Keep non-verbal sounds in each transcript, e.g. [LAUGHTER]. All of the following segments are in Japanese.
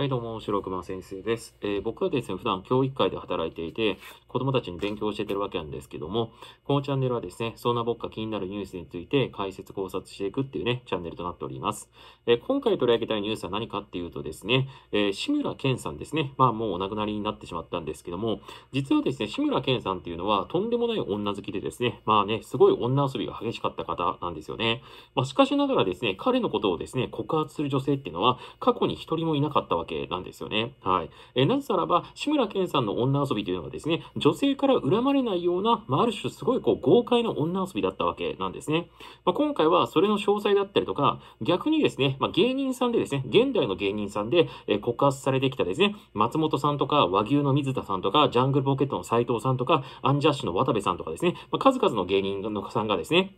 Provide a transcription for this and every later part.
はい、どうも、白熊先生です。えー、僕はですね、普段教育界で働いていて、子供たちに勉強し教えてるわけなんですけども、このチャンネルはですね、そんな僕が気になるニュースについて解説考察していくっていうね、チャンネルとなっております。えー、今回取り上げたいニュースは何かっていうとですね、えー、志村けんさんですね、まあもうお亡くなりになってしまったんですけども、実はですね、志村けんさんっていうのはとんでもない女好きでですね、まあね、すごい女遊びが激しかった方なんですよね。まあしかしながらですね、彼のことをですね、告発する女性っていうのは過去に一人もいなかったわけけなんですよね。はい。えなぜならば、志村けんさんの女遊びというのはですね、女性から恨まれないような、まあ、ある種すごいこう豪快な女遊びだったわけなんですね。まあ、今回はそれの詳細だったりとか、逆にですね、まあ、芸人さんでですね、現代の芸人さんで、え告発されてきたですね、松本さんとか和牛の水田さんとか、ジャングルポケットの斎藤さんとか、アンジャッシュの渡部さんとかですね、まあ、数々の芸人のさんがですね、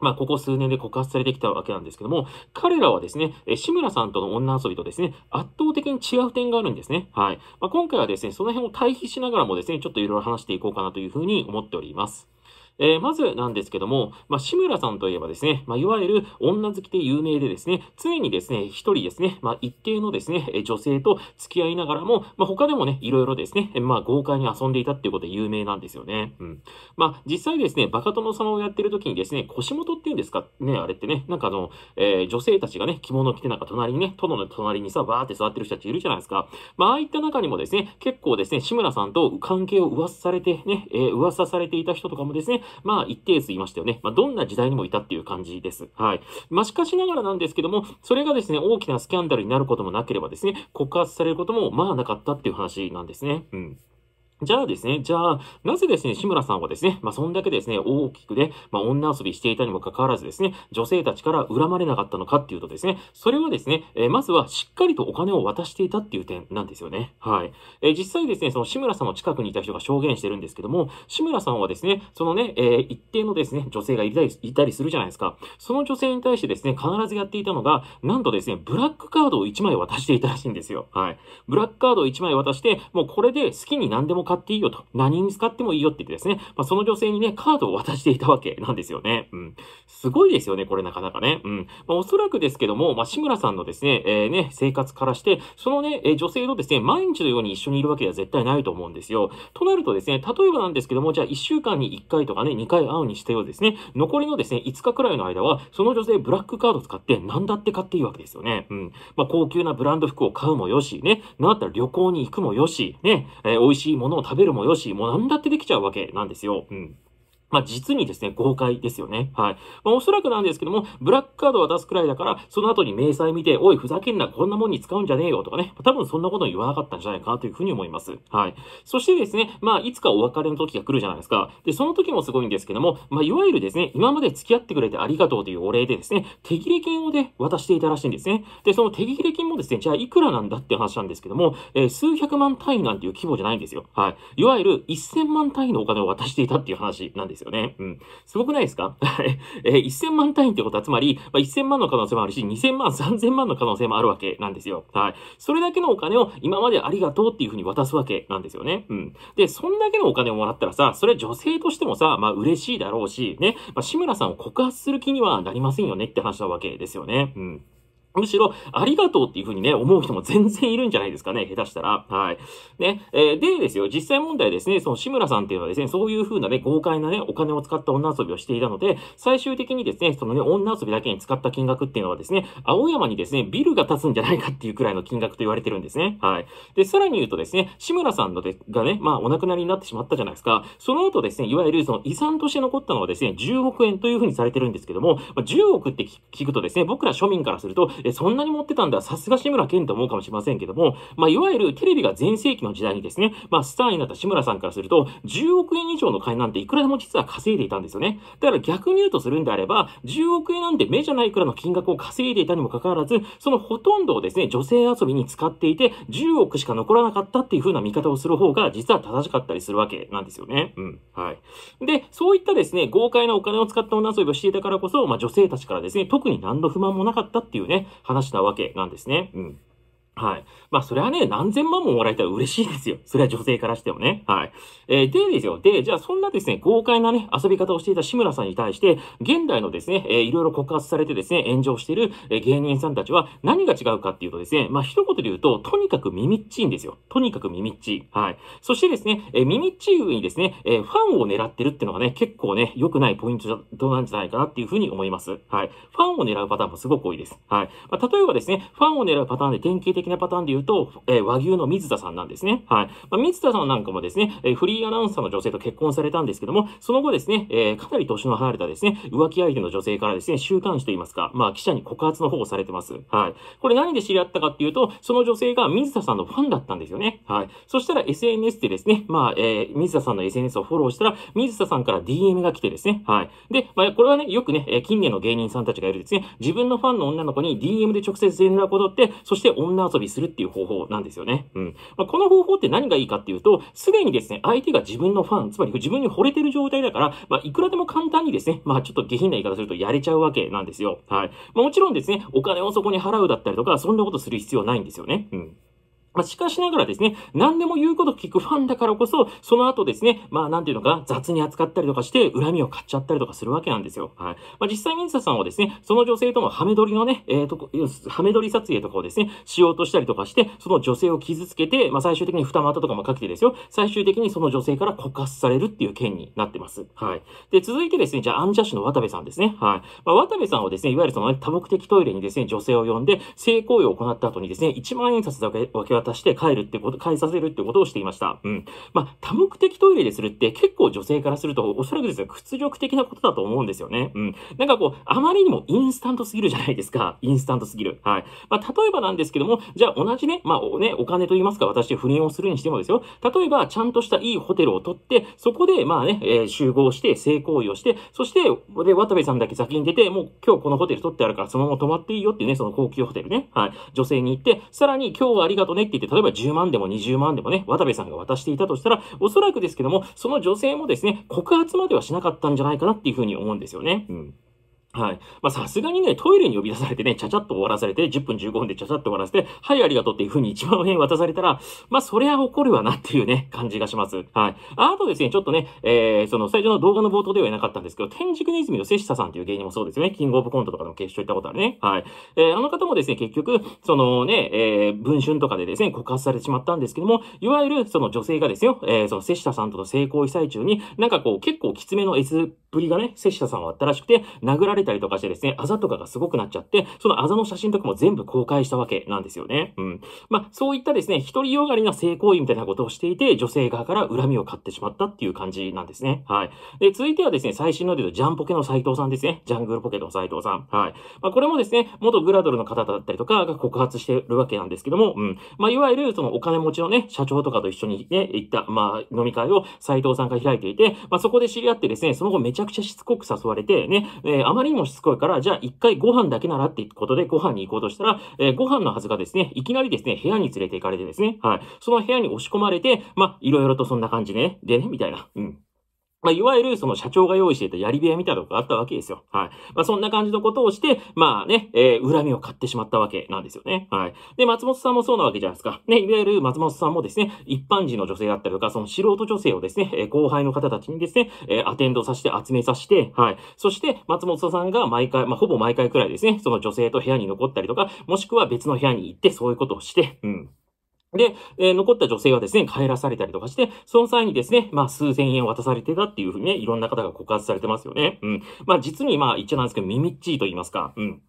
まあ、ここ数年で告発されてきたわけなんですけども、彼らはですね、え志村さんとの女遊びとですね、圧倒的に違う点があるんですね。はい。まあ、今回はですね、その辺を対比しながらもですね、ちょっといろいろ話していこうかなというふうに思っております。えー、まずなんですけども、まあ、志村さんといえばですね、まあ、いわゆる女好きで有名でですね、常にですね、一人ですね、まあ、一定のですね、女性と付き合いながらも、まあ、他でもね、いろいろですね、まあ、豪快に遊んでいたっていうことで有名なんですよね。うん。まあ、実際ですね、バカ殿様をやってる時にですね、腰元っていうんですかね、あれってね、なんかあの、えー、女性たちがね、着物着てなんか隣にね、殿の隣にさ、バーって座ってる人たちいるじゃないですか。まあ、ああいった中にもですね、結構ですね、志村さんと関係を噂されてね、えー、噂されていた人とかもですね、まあ一定数いましたよね。まあどんな時代にもいたっていう感じです。はい。まあしかしながらなんですけども、それがですね、大きなスキャンダルになることもなければですね、告発されることもまあなかったっていう話なんですね。うん。じゃあですね、じゃあ、なぜですね、志村さんはですね、まあ、そんだけですね、大きくで、まあ、女遊びしていたにもかかわらずですね、女性たちから恨まれなかったのかっていうとですね、それはですね、えー、まずはしっかりとお金を渡していたっていう点なんですよね。はい。えー、実際ですね、その志村さんの近くにいた人が証言してるんですけども、志村さんはですね、そのね、えー、一定のですね、女性がいたり、いたりするじゃないですか。その女性に対してですね、必ずやっていたのが、なんとですね、ブラックカードを1枚渡していたらしいんですよ。はい。ブラックカードを1枚渡して、もうこれで好きに何でも買っていいよと、何に使ってもいいよって言ってですね、まあ、その女性にね、カードを渡していたわけなんですよね。うん。すごいですよね、これなかなかね。うん。まあ、おそらくですけども、まあ、志村さんのですね、えー、ね、生活からして、そのね、えー、女性とですね、毎日のように一緒にいるわけでは絶対ないと思うんですよ。となるとですね、例えばなんですけども、じゃあ1週間に1回とかね、2回会うにしてよですね、残りのですね、5日くらいの間は、その女性ブラックカード使って何だって買っていいわけですよね。うん。まあ、高級なブランド服を買うもよし、ね、なったら旅行に行くもよし、ね、えー、美味しいものをを食べるもよし、もう何だってできちゃうわけなんですよ。うん。まあ、実にですね、豪快ですよね。はい。まあ、おそらくなんですけども、ブラックカードは出すくらいだから、その後に明細見て、おい、ふざけんな、こんなもんに使うんじゃねえよとかね、多分そんなこと言わなかったんじゃないかなというふうに思います。はい。そしてですね、まあ、いつかお別れの時が来るじゃないですか。で、その時もすごいんですけども、まあ、いわゆるですね、今まで付き合ってくれてありがとうというお礼でですね、手切れ金をね、渡していたらしいんですね。で、その手切れ金もですね、じゃあいくらなんだって話なんですけども、えー、数百万単位なんていう規模じゃないんですよ。はい。いわゆる1000万単位のお金を渡していたっていう話なんです。ですよね。うん。すごくないですか [LAUGHS] えー、1000万単位ってことは、つまり、まあ、1000万の可能性もあるし、2000万、3000万の可能性もあるわけなんですよ。はい。それだけのお金を今までありがとうっていうふうに渡すわけなんですよね。うん。で、そんだけのお金をもらったらさ、それ女性としてもさ、まあ嬉しいだろうし、ね。まあ、志村さんを告発する気にはなりませんよねって話なわけですよね。うん。むしろ、ありがとうっていうふうにね、思う人も全然いるんじゃないですかね、下手したら。はい。ね、えー、でですよ、実際問題ですね、その志村さんっていうのはですね、そういうふうなね、豪快なね、お金を使った女遊びをしていたので、最終的にですね、そのね、女遊びだけに使った金額っていうのはですね、青山にですね、ビルが建つんじゃないかっていうくらいの金額と言われてるんですね。はい。で、さらに言うとですね、志村さんのでがね、まあ、お亡くなりになってしまったじゃないですか。その後ですね、いわゆるその遺産として残ったのはですね、10億円というふうにされてるんですけども、まあ、10億って聞くとですね、僕ら庶民からすると、えそんなに持ってたんだ、さすが志村けんと思うかもしれませんけども、まあ、いわゆるテレビが全盛期の時代にですね、まあ、スターになった志村さんからすると、10億円以上の金なんていくらでも実は稼いでいたんですよね。だから逆に言うとするんであれば、10億円なんて目じゃないくらいの金額を稼いでいたにもかかわらず、そのほとんどをですね、女性遊びに使っていて、10億しか残らなかったっていう風な見方をする方が、実は正しかったりするわけなんですよね。うん。はい。で、そういったですね、豪快なお金を使った女遊びをしていたからこそ、まあ、女性たちからですね、特に何の不満もなかったっていうね、話したわけなんですね。うん。はい。まあ、それはね、何千万ももらえたら嬉しいですよ。それは女性からしてもね。はい。えー、でですよ。で、じゃあ、そんなですね、豪快なね、遊び方をしていた志村さんに対して、現代のですね、えー、いろいろ告発されてですね、炎上している、えー、芸人さんたちは何が違うかっていうとですね、まあ、一言で言うと、とにかく耳っちいんですよ。とにかく耳っちい。はい。そしてですね、えー、耳っちい上にですね、えー、ファンを狙ってるっていうのがね、結構ね、良くないポイントだどなんじゃないかなっていうふうに思います。はい。ファンを狙うパターンもすごく多いです。はい。まあ、例えばですね、ファンを狙うパターンで典型的なパターンで言うと、えー、和牛の水田さんなんですね。はい。まあ、水田さんなんかもですね、えー、フリーアナウンサーの女性と結婚されたんですけども、その後ですね、えー、かなり年の離れたですね、浮気相手の女性からですね、週刊誌といいますか、まあ、記者に告発の方をされてます。はい。これ何で知り合ったかっていうと、その女性が水田さんのファンだったんですよね。はい。そしたら SNS でですね、まあ、えー、水田さんの SNS をフォローしたら、水田さんから DM が来てですね、はい。で、まあ、これはね、よくね、え近年の芸人さんたちがいるですね、自分のファンの女の子に DM で直接連絡を取って、そして女遊びびするっていう方法なんですよね。うん。まあ、この方法って何がいいかっていうと、すでにですね、相手が自分のファン、つまり自分に惚れてる状態だから、まあ、いくらでも簡単にですね、まあ、ちょっと下品な言い方するとやれちゃうわけなんですよ。はい。まあ、もちろんですね、お金をそこに払うだったりとか、そんなことする必要はないんですよね。うん。まあ、しかしながらですね、何でも言うこと聞くファンだからこそ、その後ですね、まあ、なんていうのか、雑に扱ったりとかして、恨みを買っちゃったりとかするわけなんですよ。はい。まあ、実際、ミンサさんはですね、その女性とのハメ撮りのね、えー、と、ハメ撮り撮影とかをですね、しようとしたりとかして、その女性を傷つけて、まあ、最終的に二股とかもかけてですよ、最終的にその女性から告発されるっていう件になってます。はい。で、続いてですね、じゃあ、アンジャッシュの渡部さんですね。はい。まあ、渡部さんはですね、いわゆるその、ね、多目的トイレにですね、女性を呼んで、性行為を行った後にですね、一万円札だけ分け渡渡して帰るってこと、帰させるってことをしていました。うん。まあ、多目的トイレでするって結構女性からすると、おそらくですよ、屈辱的なことだと思うんですよね。うん。なんかこう、あまりにもインスタントすぎるじゃないですか。インスタントすぎる。はい。まあ、例えばなんですけども、じゃあ同じね、まあ、ね、お金と言いますか、私不倫をするにしてもですよ。例えば、ちゃんとしたいいホテルを取って、そこで、まあね、えー、集合して、性行為をして、そして、で、渡部さんだけ先に出て、もう今日このホテル取ってあるから、そのまま泊まっていいよってね、その高級ホテルね。はい。女性に行って、さらに今日はありがとね、って言って、例えば10万でも20万でもね、渡部さんが渡していたとしたら、おそらくですけども、その女性もですね、告発まではしなかったんじゃないかなっていうふうに思うんですよね。うん。はい。まあ、さすがにね、トイレに呼び出されてね、ちゃちゃっと終わらされて、10分15分でちゃちゃっと終わらせて、はい、ありがとうっていう風に1万円渡されたら、まあ、そりゃ怒るわなっていうね、感じがします。はい。あとですね、ちょっとね、えー、その、最初の動画の冒頭では言えなかったんですけど、天竺ネズミの瀬下さんという芸人もそうですね、キングオブコントとかでも決勝行ったことあるね。はい。えー、あの方もですね、結局、そのね、えー、文春とかでですね、告発されてしまったんですけども、いわゆるその女性がですよ、えー、その瀬下さんとの性行為最中に、なんかこう、結構きつめの S ぷりがね、瀬下さんはあったらしくて、殴られれたりとかしてですね、あざとかがすごくなっちゃって、そのあざの写真とかも全部公開したわけなんですよね。うん。まあ、そういったですね、独りよがりな性行為みたいなことをしていて、女性側から恨みを買ってしまったっていう感じなんですね。はい。で、続いてはですね、最新ので言うと、ジャンポケの斎藤さんですね。ジャングルポケットの斎藤さん。はい。まあ、これもですね、元グラドルの方だったりとかが告発してるわけなんですけども、うん。まあ、いわゆるそのお金持ちのね、社長とかと一緒にね、行った、まあ、飲み会を斎藤さんが開いていて、まあ、そこで知り合ってですね、その後めちゃくちゃしつこく誘われて、ね、えー、あまりにもしつこいから、じゃあ一回ご飯だけならってことでご飯に行こうとしたら、えー、ご飯のはずがですね、いきなりですね、部屋に連れて行かれてですね、はい。その部屋に押し込まれて、まいろいろとそんな感じね。でね、みたいな。うん。まあ、いわゆるその社長が用意していたやり部屋みたいなのがあったわけですよ。はい。まあ、そんな感じのことをして、まあね、えー、恨みを買ってしまったわけなんですよね。はい。で、松本さんもそうなわけじゃないですか。ね、いわゆる松本さんもですね、一般人の女性だったりとか、その素人女性をですね、え後輩の方たちにですね、えアテンドさせて集めさせて、はい。そして、松本さんが毎回、まあ、ほぼ毎回くらいですね、その女性と部屋に残ったりとか、もしくは別の部屋に行ってそういうことをして、うん。で、えー、残った女性はですね、帰らされたりとかして、その際にですね、まあ、数千円渡されてたっていうふうにね、いろんな方が告発されてますよね。うん。まあ、実にまあ、一ゃなんですけど、みっちいと言いますか。うん。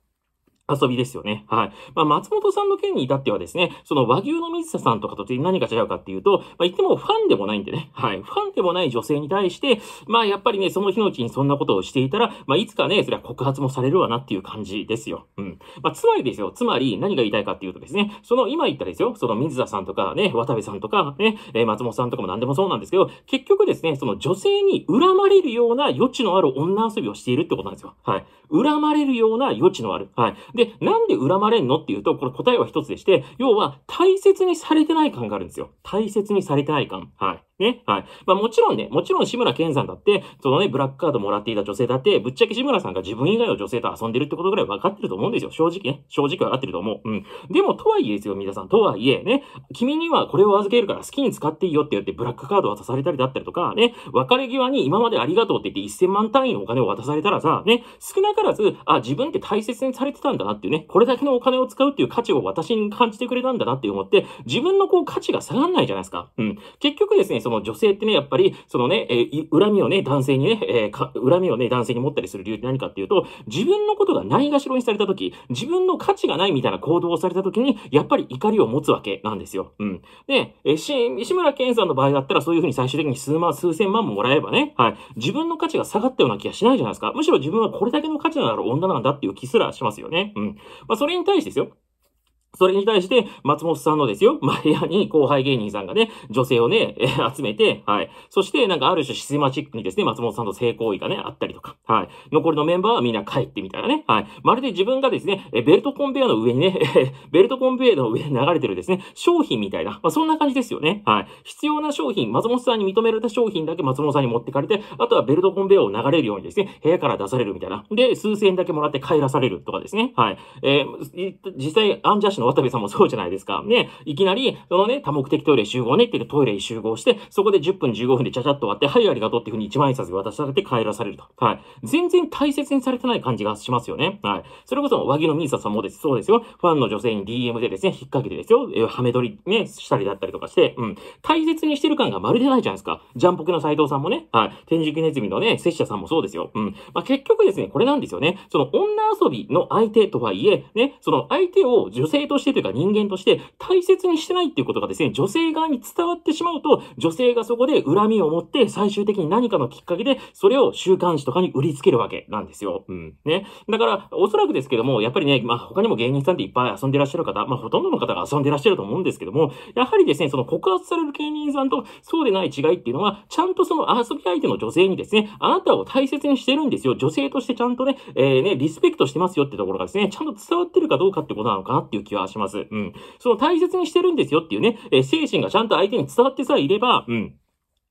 遊びですよね。はい。まあ、松本さんの件に至ってはですね、その和牛の水田さんとかと何が違うかっていうと、まあ、言ってもファンでもないんでね、はい。ファンでもない女性に対して、まあ、やっぱりね、その日のうちにそんなことをしていたら、まあ、いつかね、それは告発もされるわなっていう感じですよ。うん。まあ、つまりですよ、つまり何が言いたいかっていうとですね、その今言ったですよ、その水田さんとかね、渡部さんとかね、え松本さんとかも何でもそうなんですけど、結局ですね、その女性に恨まれるような余地のある女遊びをしているってことなんですよ。はい。恨まれるような余地のある。はい。でで、なんで恨まれんのっていうと、これ答えは一つでして、要は大切にされてない感があるんですよ。大切にされてない感。はい。ね。はい。まあもちろんね、もちろん志村けんさんだって、そのね、ブラックカードもらっていた女性だって、ぶっちゃけ志村さんが自分以外の女性と遊んでるってことぐらい分かってると思うんですよ。正直ね。正直分かってると思う。うん。でも、とはいえですよ、皆さん。とはいえ、ね。君にはこれを預けるから好きに使っていいよって言って、ブラックカード渡されたりだったりとか、ね。別れ際に今までありがとうって言って1000万単位のお金を渡されたらさ、ね。少なからず、あ、自分って大切にされてたんだなっていうね。これだけのお金を使うっていう価値を私に感じてくれたんだなって思って、自分のこう価値が下がんないじゃないですか。うん。結局ですね、そのの女性ってね、やっぱり、そのね、えー、恨みをね、男性にね、えー、恨みをね、男性に持ったりする理由って何かっていうと、自分のことがないがしろにされた時、自分の価値がないみたいな行動をされた時に、やっぱり怒りを持つわけなんですよ。うん。で、えー、し、村けんさんの場合だったら、そういうふうに最終的に数万、数千万ももらえばね、はい、自分の価値が下がったような気がしないじゃないですか。むしろ自分はこれだけの価値のある女なんだっていう気すらしますよね。うん。まあ、それに対してですよ。それに対して、松本さんのですよ、マリアに後輩芸人さんがね、女性をね、えー、集めて、はい。そして、なんかある種システマチックにですね、松本さんの性行為がね、あったりとか、はい。残りのメンバーはみんな帰ってみたいなね、はい。まるで自分がですね、えベルトコンベアの上にね、え [LAUGHS] ベルトコンベアの上に流れてるですね、商品みたいな、まあ、そんな感じですよね、はい。必要な商品、松本さんに認められた商品だけ松本さんに持ってかれて、あとはベルトコンベアを流れるようにですね、部屋から出されるみたいな。で、数千円だけもらって帰らされるとかですね、はい。えー、実際、アンジャッシュの渡部さんもそうじゃないですか。ね、いきなり、そのね、多目的トイレ集合ねって言ってトイレに集合して、そこで10分15分でちゃちゃっと終わって、はい、ありがとうっていうふうに1万円札で渡されて帰らされると。はい。全然大切にされてない感じがしますよね。はい。それこそ、和木のミーサさんもです。そうですよ。ファンの女性に DM でですね、引っ掛けてですよ、えー、はめ撮りね、したりだったりとかして、うん。大切にしてる感がまるでないじゃないですか。ジャンポケの斎藤さんもね、はい。天竺ネズミのね、拙者さんもそうですよ。うん。まあ、結局ですね、これなんですよね。その女遊びの相手とはいえ、ね、その相手を女性としてというか人間として大切にしてないっていうことがですね、女性側に伝わってしまうと、女性がそこで恨みを持って最終的に何かのきっかけで、それを週刊誌とかに売りつけるわけなんですよ。うん。ね。だから、おそらくですけども、やっぱりね、まあ他にも芸人さんっていっぱい遊んでらっしゃる方、まあほとんどの方が遊んでらっしゃると思うんですけども、やはりですね、その告発される芸人さんとそうでない違いっていうのは、ちゃんとその遊び相手の女性にですね、あなたを大切にしてるんですよ。女性としてちゃんとね、えー、ね、リスペクトしてますよってところがですね、ちゃんと伝わってるかどうかってことなのかなっていう気はがします。うん。その大切にしてるんですよっていうね、えー、精神がちゃんと相手に伝わってさえいれば、うん。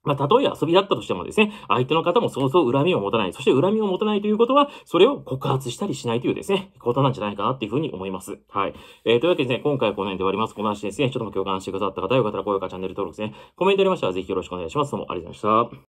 まあ、例え遊びだったとしてもですね、相手の方もそうそう恨みを持たない。そして恨みを持たないということは、それを告発したりしないというですね、ことなんじゃないかなっていうふうに思います。はい。えー、というわけでね、今回はこの辺で終わります。この話ですね、ちょっとも共感してくださった方、よかったら高評価、チャンネル登録ですね、コメントありましたらぜひよろしくお願いします。どうもありがとうございました。